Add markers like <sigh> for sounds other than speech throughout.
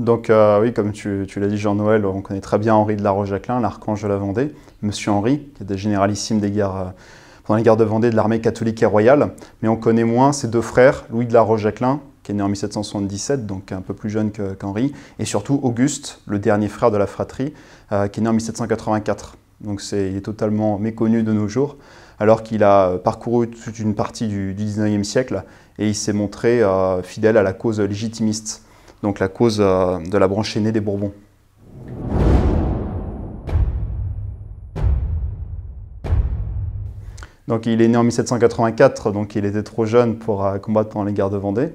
Donc euh, oui, comme tu, l'as dit Jean-Noël, on connaît très bien Henri de la Roche-Jacquelin, l'archange de la Vendée, Monsieur Henri, qui était généralissime des euh, pendant les guerres de Vendée de l'armée catholique et royale, mais on connaît moins ses deux frères, Louis de la Roche-Jacquelin, qui est né en 1777, donc un peu plus jeune qu'Henri, et surtout Auguste, le dernier frère de la fratrie, euh, qui est né en 1784. Donc il est totalement méconnu de nos jours, alors qu'il a parcouru toute une partie du, du 19e siècle et il s'est montré fidèle à la cause légitimiste donc la cause euh, de la branche aînée des Bourbons. Donc il est né en 1784, donc il était trop jeune pour euh, combattre pendant les guerres de Vendée.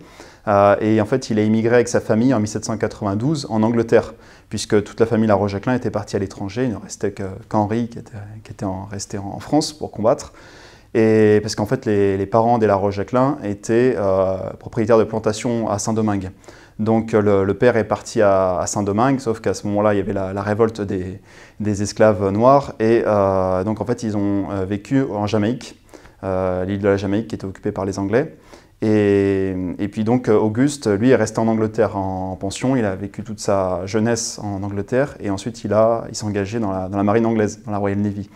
Euh, et en fait, il a immigré avec sa famille en 1792 en Angleterre, puisque toute la famille La jacquelin était partie à l'étranger. Il ne restait qu'Henri, qui était, resté en France pour combattre. Et parce qu'en fait, les, parents des La jacquelin étaient propriétaires de plantations à Saint-Domingue. Donc euh, le, père est parti à, Saint-Domingue, sauf qu'à ce moment-là, il y avait la, révolte des, esclaves noirs. Et euh, donc en fait, ils ont euh, vécu en Jamaïque, l'île de la Jamaïque qui était occupée par les Anglais. Et, puis donc Auguste, lui, est resté en Angleterre en, pension. Il a vécu toute sa jeunesse en Angleterre et ensuite il, il s'est engagé dans la, dans la, marine anglaise, dans la Royal Navy.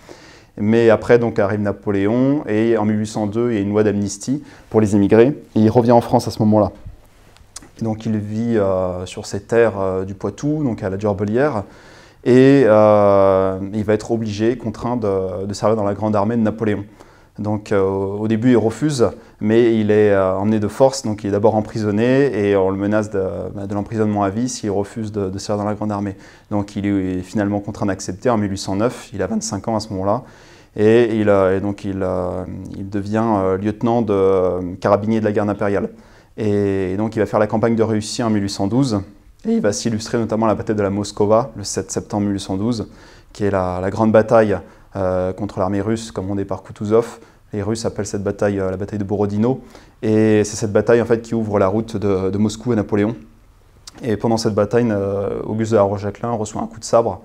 Mais après, donc arrive Napoléon et en 1802, il y a une loi d'amnistie pour les immigrés et il revient en France à ce moment-là donc il vit euh, sur ces terres euh, du Poitou, donc à la Durbelière, et euh, il va être obligé, contraint de, servir dans la grande armée de Napoléon. Donc au début il refuse, mais il est emmené de force, donc il est d'abord emprisonné et on le menace de, bah, l'emprisonnement à vie s'il refuse de, servir dans la Grande Armée. Donc il est finalement contraint d'accepter en 1809, il a 25 ans à ce moment-là, et, il, donc il devient lieutenant de carabinier de la garde impériale. Et donc il va faire la campagne de Russie en 1812. Et il va s'illustrer notamment la bataille de la Moskova, le 7 septembre 1812, qui est la, grande bataille euh, contre l'armée russe commandée par Kutuzov. Les Russes appellent cette bataille euh, la bataille de Borodino. Et c'est cette bataille en fait, qui ouvre la route de, Moscou à Napoléon. Et pendant cette bataille, euh, Auguste de la reçoit un coup de sabre.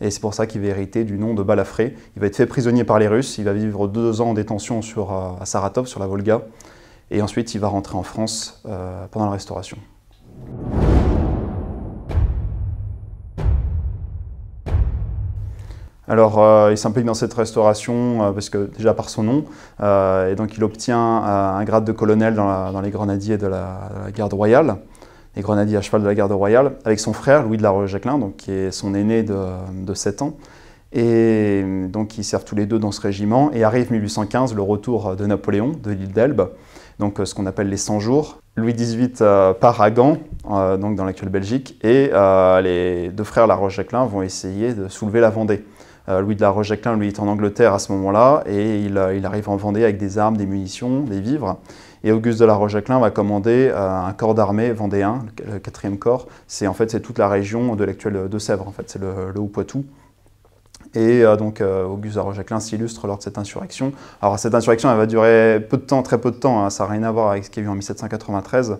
Et c'est pour ça qu'il va hériter du nom de Balafré. Il va être fait prisonnier par les Russes. Il va vivre deux ans en détention sur, à Saratov, sur la Volga. Et ensuite, il va rentrer en France euh, pendant la Restauration. Alors, euh, il s'implique dans cette restauration euh, parce que déjà par son nom, et donc il obtient un grade de colonel dans, les grenadiers de la, garde royale, les grenadiers à cheval de la garde royale, avec son frère Louis de la Roche-Jacquelin, donc qui est son aîné de, 7 ans. Et donc ils servent tous les deux dans ce régiment. Et arrive 1815, le retour de Napoléon de l'île d'Elbe, donc euh, ce qu'on appelle les 100 jours. Louis XVIII euh, part à Gand, euh, donc dans l'actuelle Belgique, et les deux frères La Roche-Jacquelin vont essayer de soulever la Vendée. Louis de La roche lui, est en Angleterre à ce moment-là, et il, arrive en Vendée avec des armes, des munitions, des vivres. Et Auguste de La roche va commander un corps d'armée vendéen, le quatrième corps. C'est en fait c'est toute la région de l'actuel de Sèvres, en fait, c'est le Haut-Poitou. Et euh, donc euh, Auguste Jacquelin s'illustre lors de cette insurrection. Alors cette insurrection, elle va durer peu de temps, très peu de temps, hein. ça n'a rien à voir avec ce qui y a eu en 1793.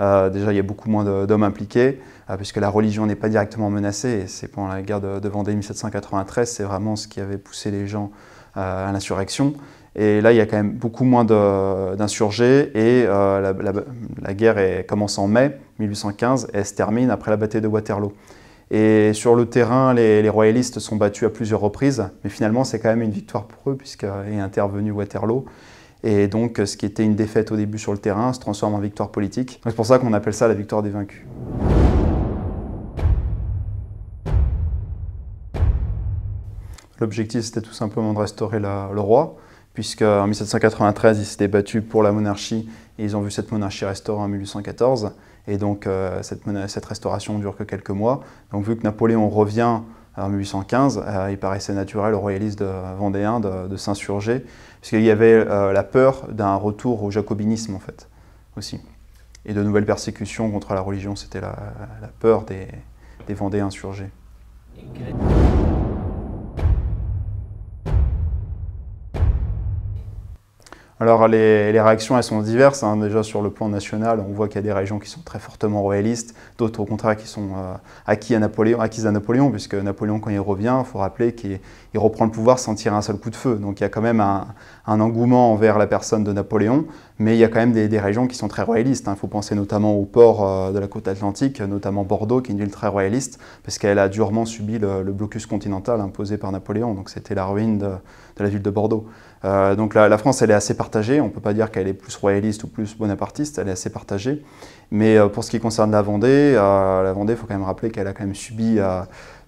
Euh, déjà, il y a beaucoup moins d'hommes impliqués, euh, puisque la religion n'est pas directement menacée. c'est pendant la guerre de, de Vendée 1793, c'est vraiment ce qui avait poussé les gens à l'insurrection. Et là, il y a quand même beaucoup moins d'insurgés. Et la, guerre commence en mai 1815 et elle se termine après la bataille de Waterloo. Et sur le terrain, les, royalistes sont battus à plusieurs reprises, mais finalement, c'est quand même une victoire pour eux, puisqu'est intervenu Waterloo. Et donc, ce qui était une défaite au début sur le terrain se transforme en victoire politique. C'est pour ça qu'on appelle ça la victoire des vaincus. L'objectif, c'était tout simplement de restaurer le roi, puisque en 1793, ils s'étaient battus pour la monarchie et ils ont vu cette monarchie restaurée en 1814. Et donc euh, cette, cette, restauration ne dure que quelques mois. Donc vu que Napoléon revient en 1815, euh, il paraissait naturel aux royalistes vendéens de, de s'insurger, puisqu'il y avait euh, la peur d'un retour au jacobinisme en fait aussi. Et de nouvelles persécutions contre la religion, c'était la, peur des, des Vendéens insurgés. Alors les, réactions, elles sont diverses. Hein. Déjà sur le plan national, on voit qu'il y a des régions qui sont très fortement royalistes, d'autres au contraire qui sont euh, acquis à Napoléon, acquises à Napoléon, puisque Napoléon, quand il revient, il faut rappeler qu'il il reprend le pouvoir sans tirer un seul coup de feu. Donc il y a quand même un, engouement envers la personne de Napoléon, mais il y a quand même des, régions qui sont très royalistes. Hein. Il faut penser notamment au port euh, de la côte atlantique, notamment Bordeaux, qui est une ville très royaliste, parce qu'elle a durement subi le, blocus continental imposé par Napoléon. Donc c'était la ruine de, la ville de Bordeaux. Euh, donc la, France, elle est assez partagée. On ne peut pas dire qu'elle est plus royaliste ou plus bonapartiste, elle est assez partagée. Mais euh, pour ce qui concerne la Vendée, la Vendée, il faut quand même rappeler qu'elle a quand même subi...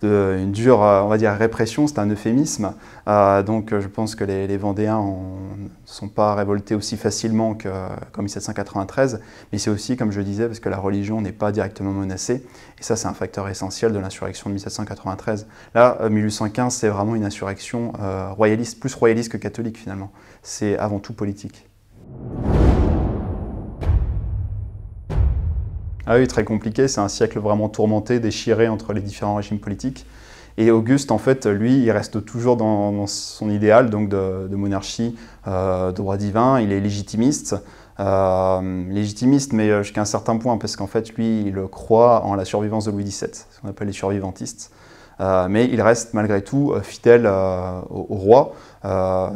Une dure, euh, on va dire, répression, c'est un euphémisme. Euh, donc euh, je pense que les, Vendéens ne sont pas révoltés aussi facilement qu'en 1793, mais c'est aussi, comme je disais, parce que la religion n'est pas directement menacée, et ça c'est un facteur essentiel de l'insurrection de 1793. Là, 1815, c'est vraiment une insurrection royaliste, plus royaliste que catholique finalement, c'est avant tout politique. Ah oui, très compliqué, c'est un siècle vraiment tourmenté, déchiré entre les différents régimes politiques. Et Auguste, en fait, lui, il reste toujours dans, son idéal donc de, monarchie, euh, de droit divin. Il est légitimiste, euh, légitimiste, mais euh, jusqu'à un certain point, parce qu'en fait, lui, il croit en la survivance de Louis XVII, ce qu'on appelle les survivantistes. Euh, mais il reste malgré tout euh, fidèle euh, au, roi,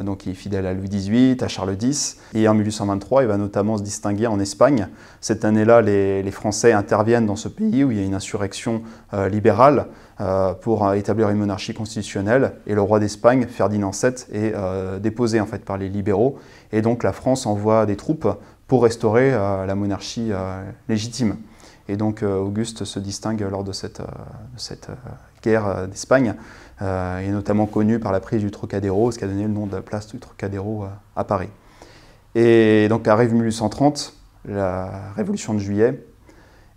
donc il est fidèle à Louis XVIII, à Charles X, et en 1823, il va notamment se distinguer en Espagne. Cette année-là, les, les, Français interviennent dans ce pays où il y a une insurrection libérale pour établir une monarchie constitutionnelle, et le roi d'Espagne, Ferdinand VII, est déposé en fait par les libéraux, et donc la France envoie des troupes pour restaurer la monarchie légitime. Et donc euh, Auguste se distingue lors de cette, euh, euh, guerre d'Espagne. il est notamment connu par la prise du Trocadéro, ce qui a donné le nom de la place du Trocadéro à Paris. Et donc arrive 1830, la Révolution de Juillet,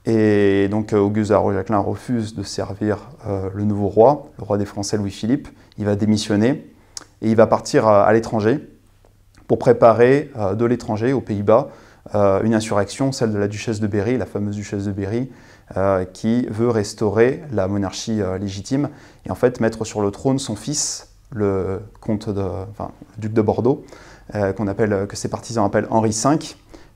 et donc Auguste Jacquelin refuse de servir le nouveau roi, le roi des Français Louis-Philippe. Il va démissionner et il va partir à, l'étranger pour préparer de l'étranger aux Pays-Bas euh, une insurrection, celle de la duchesse de Berry, la fameuse duchesse de Berry, euh, qui veut restaurer la monarchie euh, légitime et en fait mettre sur le trône son fils, le comte enfin, duc de Bordeaux, qu'on appelle, que ses partisans appellent Henri V,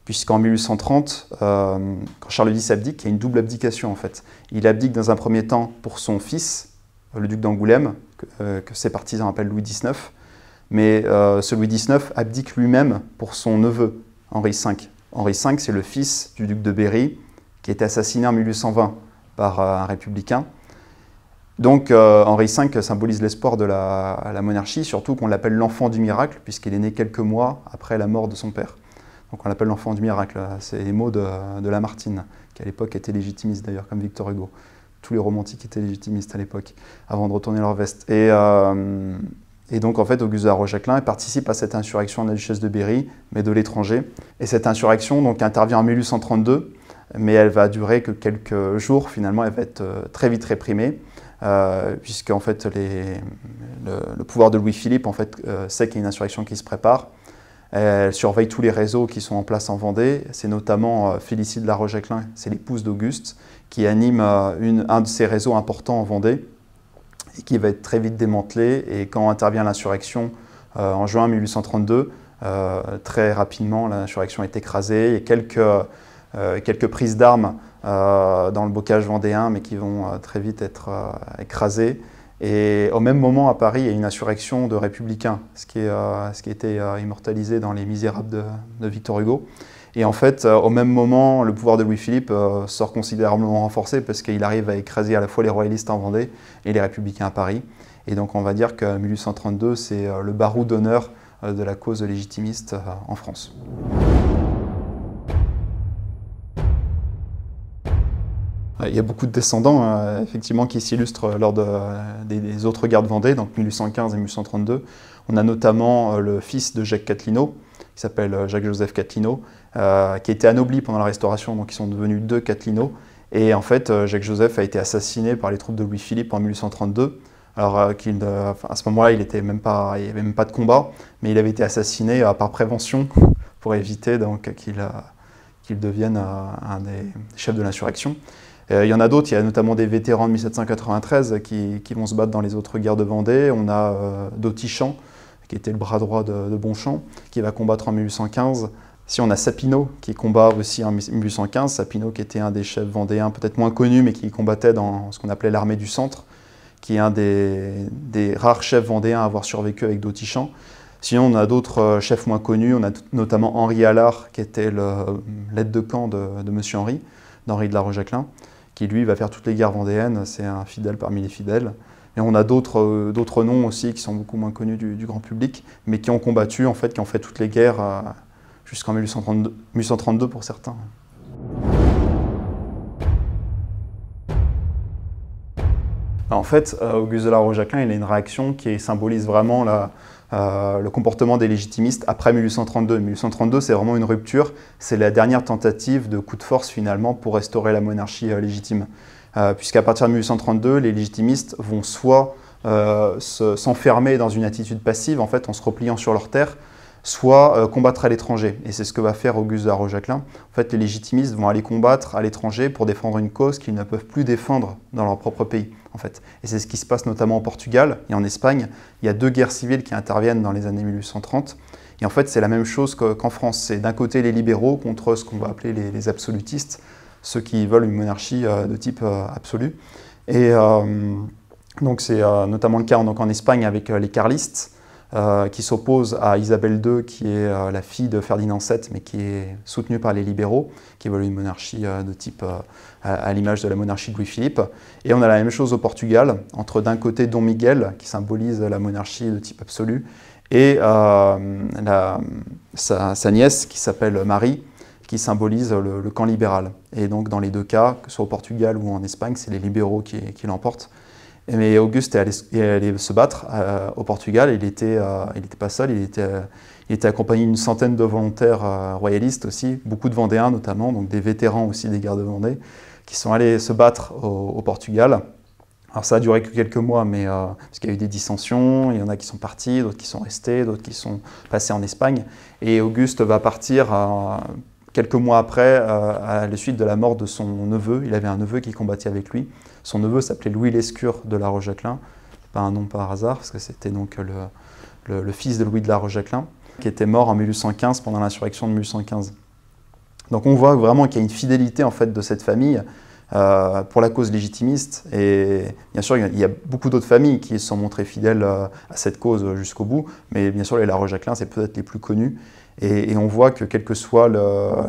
puisqu'en 1830, quand Charles X abdique, il y a une double abdication en fait. Il abdique dans un premier temps pour son fils, le duc d'Angoulême, que, que, ses partisans appellent Louis XIX, mais ce Louis XIX abdique lui-même pour son neveu, Henri V, Henri V, c'est le fils du duc de Berry, qui est assassiné en 1820 par euh, un républicain. Donc euh, Henri V symbolise l'espoir de la, monarchie, surtout qu'on l'appelle l'enfant du miracle, puisqu'il est né quelques mois après la mort de son père. Donc on l'appelle l'enfant du miracle, euh, c'est les mots de, Lamartine, qui à l'époque était légitimiste d'ailleurs, comme Victor Hugo. Tous les romantiques étaient légitimistes à l'époque, avant de retourner leur veste. Et et donc, en fait, Auguste Rochaclin participe à cette insurrection de la duchesse de Berry, mais de l'étranger. Et cette insurrection donc, intervient en 1832, mais elle va durer que quelques jours. Finalement, elle va être euh, très vite réprimée, euh, puisque en fait, le, pouvoir de Louis-Philippe en fait, euh, sait qu'il y a une insurrection qui se prépare. Elle surveille tous les réseaux qui sont en place en Vendée. C'est notamment euh, de la Rochaclin, c'est l'épouse d'Auguste, qui anime un de ces réseaux importants en Vendée qui va être très vite démantelé. Et quand intervient l'insurrection euh, en juin 1832, euh, très rapidement, l'insurrection est écrasée. Il y a quelques, euh, prises d'armes dans le bocage vendéen, mais qui vont très vite être écrasées. Et au même moment, à Paris, il y a une insurrection de républicains, ce qui, est, a été immortalisé dans Les Misérables de Victor Hugo. Et en fait, euh, au même moment, le pouvoir de Louis-Philippe euh, sort considérablement renforcé parce qu'il arrive à écraser à la fois les royalistes en Vendée et les républicains à Paris. Et donc on va dire que 1832, c'est euh, le barreau d'honneur de la cause légitimiste en France. Il y a beaucoup de descendants, hein, effectivement, qui s'illustrent euh, lors euh, des, autres guerres de Vendée, donc 1815 et 1832. On a notamment euh, le fils de Jacques Catlino, qui s'appelle Jacques-Joseph Catlino, qui a été anobli pendant la Restauration, donc ils sont devenus deux Catlino. Et en fait, Jacques-Joseph a été assassiné par les troupes de Louis-Philippe en 1832. Alors qu'à à ce moment-là, il n'y avait même pas de combat, mais il avait été assassiné par prévention <laughs> pour éviter qu'il devienne un des chefs de l'insurrection. Euh, il y en a d'autres, il y a notamment des vétérans de 1793 qui, vont se battre dans les autres guerres de Vendée. On a euh, Dautichamp, qui était le bras droit de, Bonchamp, qui va combattre en 1815. Si on a Sapino qui combat aussi en 1815, Sapino qui était un des chefs vendéens peut-être moins connu mais qui combattait dans ce qu'on appelait l'armée du centre, qui est un des, rares chefs vendéens à avoir survécu avec Dautichamp. Sinon on a d'autres euh, chefs moins connus, on a notamment Henri Allard qui était l'aide de camp de, M. Monsieur Henri, d'Henri de la Rochaclin qui lui va faire toutes les guerres vendéennes. C'est un fidèle parmi les fidèles. Et on a d'autres euh, d'autres noms aussi qui sont beaucoup moins connus du, grand public, mais qui ont combattu, en fait, qui ont fait toutes les guerres euh, jusqu'en 1832, pour certains. En fait, euh, Auguste de la Rojaquin, il a une réaction qui symbolise vraiment la, euh, le comportement des légitimistes après 1832. 1832, c'est vraiment une rupture, c'est la dernière tentative de coup de force finalement pour restaurer la monarchie euh, légitime. Euh, puisqu'à partir de 1832, les légitimistes vont soit s'enfermer dans une attitude passive, en fait en se repliant sur leur terre, soit combattre à l'étranger. Et c'est ce que va faire Auguste de Jacquelin. En fait, les légitimistes vont aller combattre à l'étranger pour défendre une cause qu'ils ne peuvent plus défendre dans leur propre pays. Et c'est ce qui se passe notamment au Portugal et en Espagne. Il y a deux guerres civiles qui interviennent dans les années 1830. Et en fait, c'est la même chose qu'en France. C'est d'un côté les libéraux contre ce qu'on va appeler les, absolutistes, ceux qui veulent une monarchie euh, de type euh, absolu. Et euh, donc c'est notamment le cas en Espagne avec les carlistes euh, qui s'oppose à Isabelle II, qui est euh, la fille de Ferdinand VII, mais qui est soutenue par les libéraux, qui veulent une monarchie euh, de type à, l'image de la monarchie de Louis-Philippe. Et on a la même chose au Portugal, entre d'un côté Don Miguel, qui symbolise la monarchie de type absolu, et sa, nièce, qui s'appelle Marie, qui symbolise le, camp libéral. Et donc dans les deux cas, que ce soit au Portugal ou en Espagne, c'est les libéraux qui l'emportent. Mais Auguste est allé, se battre euh, au Portugal. Il n'était euh, pas seul, il était, accompagné d'une centaine de volontaires euh, royalistes aussi, beaucoup de Vendéens notamment, donc des vétérans aussi des gardes- de qui sont allés se battre au, Portugal. Alors ça a duré que quelques mois, mais parce qu'il y a eu des dissensions, il y en a qui sont partis, d'autres qui sont restés, d'autres qui sont passés en Espagne. Et Auguste va partir quelques mois après, à la suite de la mort de son neveu. Il avait un neveu qui combattait avec lui. Son neveu s'appelait Louis Lescure de La pas un nom par hasard, parce que c'était donc le, fils de Louis de La qui était mort en 1815 pendant l'insurrection de 1815. Donc on voit vraiment qu'il y a une fidélité en fait de cette famille euh, pour la cause légitimiste. Et bien sûr, il y a beaucoup d'autres familles qui se sont montrées fidèles euh, à cette cause jusqu'au bout, mais bien sûr les La c'est peut-être les plus connus. Et, on voit que, quelle que soit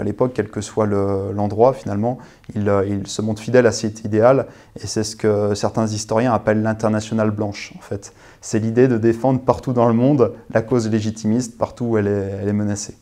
l'époque, quel que soit l'endroit, finalement, euh, il, se montre fidèle à cet idéal. Et c'est ce que certains historiens appellent l'internationale blanche, en fait. C'est l'idée de défendre partout dans le monde la cause légitimiste, partout où elle est, menacée.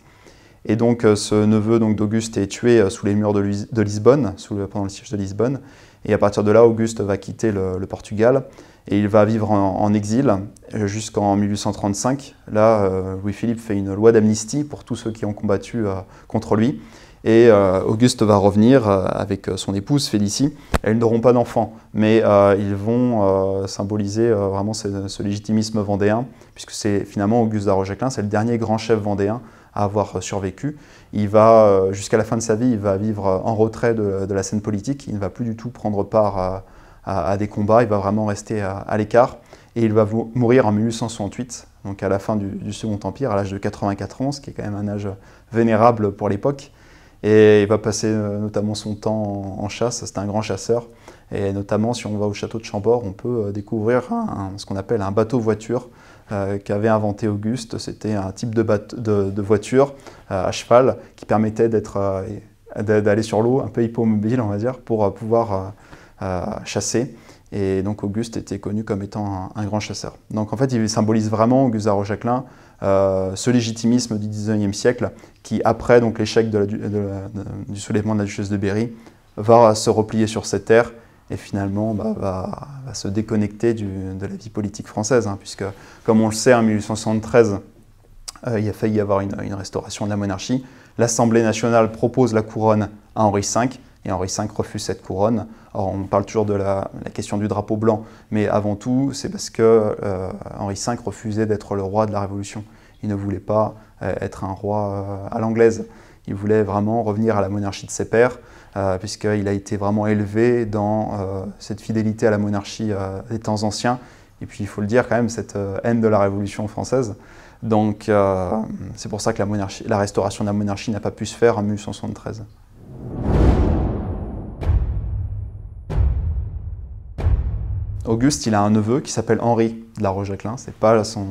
Et donc, euh, ce neveu d'Auguste est tué euh, sous les murs de, Lisbonne, pendant le siège de Lisbonne. Et à partir de là, Auguste va quitter le Portugal et il va vivre en, exil euh, jusqu'en 1835. Là, euh, Louis-Philippe fait une loi d'amnistie pour tous ceux qui ont combattu euh, contre lui. Et Auguste va revenir avec son épouse Félicie. Elles n'auront pas d'enfants, mais ils vont symboliser vraiment ce, légitimisme vendéen, puisque c'est finalement Auguste d'Arrogequelin, c'est le dernier grand chef vendéen à avoir survécu. Il va, jusqu'à la fin de sa vie, il va vivre en retrait de, de, la scène politique. Il ne va plus du tout prendre part à, des combats, il va vraiment rester à, l'écart. Et il va mourir en 1868, donc à la fin du, Second Empire, à l'âge de 84 ans, ce qui est quand même un âge vénérable pour l'époque. Et il va passer euh, notamment son temps en, chasse, c'est un grand chasseur. Et notamment, si on va au château de Chambord, on peut euh, découvrir ce qu'on appelle un bateau-voiture euh, qu'avait inventé Auguste. C'était un type de, voiture à cheval qui permettait d'être d'aller sur l'eau, un peu hypomobile, on va dire, pour pouvoir euh, chassé Et donc Auguste était connu comme étant un, grand chasseur. Donc en fait, il symbolise vraiment, Auguste Jacquelin euh, ce légitimisme du 19e siècle qui, après donc l'échec du soulèvement de la duchesse de Berry, va se replier sur ses terres et finalement bah, va, se déconnecter de la vie politique française, hein, puisque, comme on le sait, en 1873, euh, il a failli y avoir une restauration de la monarchie. L'Assemblée nationale propose la couronne à Henri V, et Henri V refuse cette couronne on parle toujours de la, question du drapeau blanc, mais avant tout, c'est parce que euh, Henri V refusait d'être le roi de la Révolution. Il ne voulait pas euh, être un roi euh, à l'anglaise. Il voulait vraiment revenir à la monarchie de ses pères, puisqu'il a été vraiment élevé dans cette fidélité à la monarchie des temps anciens. Et puis, il faut le dire quand même, cette haine de la Révolution française. Donc, c'est pour ça que la, monarchie, la restauration de la monarchie n'a pas pu se faire en 1873. Auguste, il a un neveu qui s'appelle Henri de la roche C'est pas son,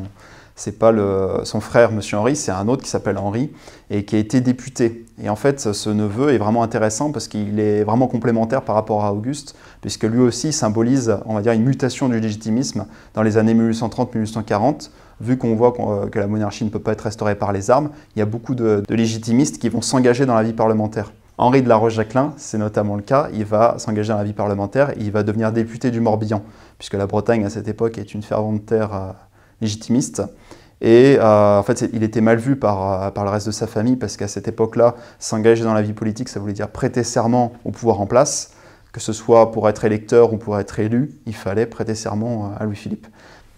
c'est pas le, son frère, Monsieur Henri, c'est un autre qui s'appelle Henri et qui a été député. Et en fait, ce neveu est vraiment intéressant parce qu'il est vraiment complémentaire par rapport à Auguste, puisque lui aussi symbolise, on va dire, une mutation du légitimisme dans les années 1830-1840. Vu qu'on voit euh, que la monarchie ne peut pas être restaurée par les armes, il y a beaucoup de légitimistes qui vont s'engager dans la vie parlementaire. Henri de la Roche-Jacquelin, c'est notamment le cas, il va s'engager dans la vie parlementaire il va devenir député du Morbihan, puisque la Bretagne à cette époque est une fervente terre euh, légitimiste. Et euh, en fait, il était mal vu par, euh, par le reste de sa famille, parce qu'à cette époque-là, s'engager dans la vie politique, ça voulait dire prêter serment au pouvoir en place, que ce soit pour être électeur ou pour être élu, il fallait prêter serment à Louis-Philippe.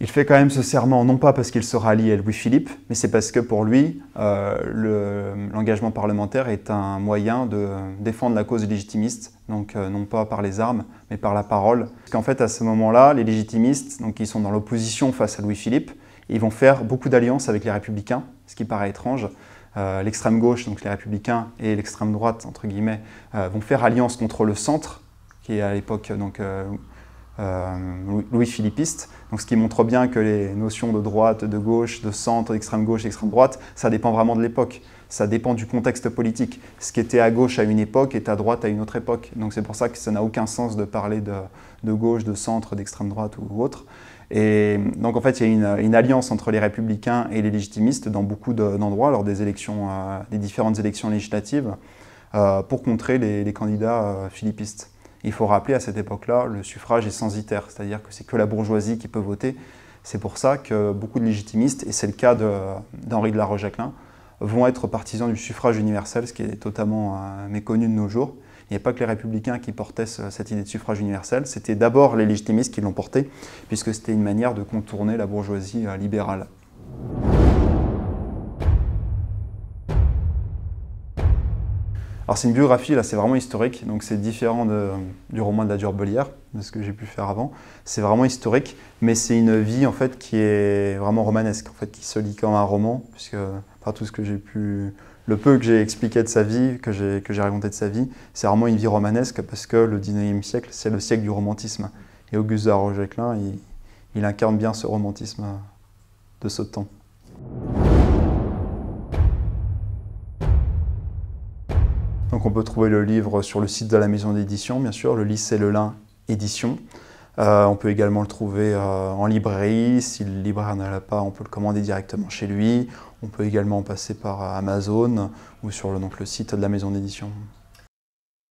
Il fait quand même ce serment, non pas parce qu'il se rallie à Louis-Philippe, mais c'est parce que pour lui, euh, l'engagement parlementaire est un moyen de défendre la cause légitimiste, donc euh, non pas par les armes, mais par la parole. Parce qu'en fait, à ce moment-là, les légitimistes, donc ils sont dans l'opposition face à Louis-Philippe, ils vont faire beaucoup d'alliances avec les républicains, ce qui paraît étrange. Euh, l'extrême gauche, donc les républicains, et l'extrême droite, entre guillemets, vont faire alliance contre le centre, qui est à l'époque donc euh, Louis Philippiste. Donc, ce qui montre bien que les notions de droite, de gauche, de centre, d'extrême gauche, d'extrême droite, ça dépend vraiment de l'époque. Ça dépend du contexte politique. Ce qui était à gauche à une époque est à droite à une autre époque. Donc c'est pour ça que ça n'a aucun sens de parler de, gauche, de centre, d'extrême droite ou autre. Et donc en fait, il y a une, alliance entre les républicains et les légitimistes dans beaucoup d'endroits lors des élections, euh, des différentes élections législatives, euh, pour contrer les, candidats philippistes. Il faut rappeler à cette époque-là, le suffrage est censitaire, c'est-à-dire que c'est que la bourgeoisie qui peut voter. C'est pour ça que beaucoup de légitimistes, et c'est le cas d'Henri de, la vont être partisans du suffrage universel, ce qui est totalement euh, méconnu de nos jours. Il n'y a pas que les républicains qui portaient cette idée de suffrage universel, c'était d'abord les légitimistes qui l'ont porté, puisque c'était une manière de contourner la bourgeoisie euh, libérale. Alors c'est une biographie, là c'est vraiment historique, donc c'est différent du roman de la Durbelière, de ce que j'ai pu faire avant. C'est vraiment historique, mais c'est une vie en fait qui est vraiment romanesque, en fait qui se lit comme un roman, puisque par tout ce que j'ai pu, le peu que j'ai expliqué de sa vie, que j'ai raconté de sa vie, c'est vraiment une vie romanesque parce que le 19e siècle, c'est le siècle du romantisme. Et Auguste de Roger Klein, il incarne bien ce romantisme de ce temps. on peut trouver le livre sur le site de la maison d'édition, bien sûr, le lycée Lin Édition. Euh, on peut également le trouver euh, en librairie. Si le libraire ne a pas, on peut le commander directement chez lui. On peut également passer par euh, Amazon ou sur donc, le site de la maison d'édition.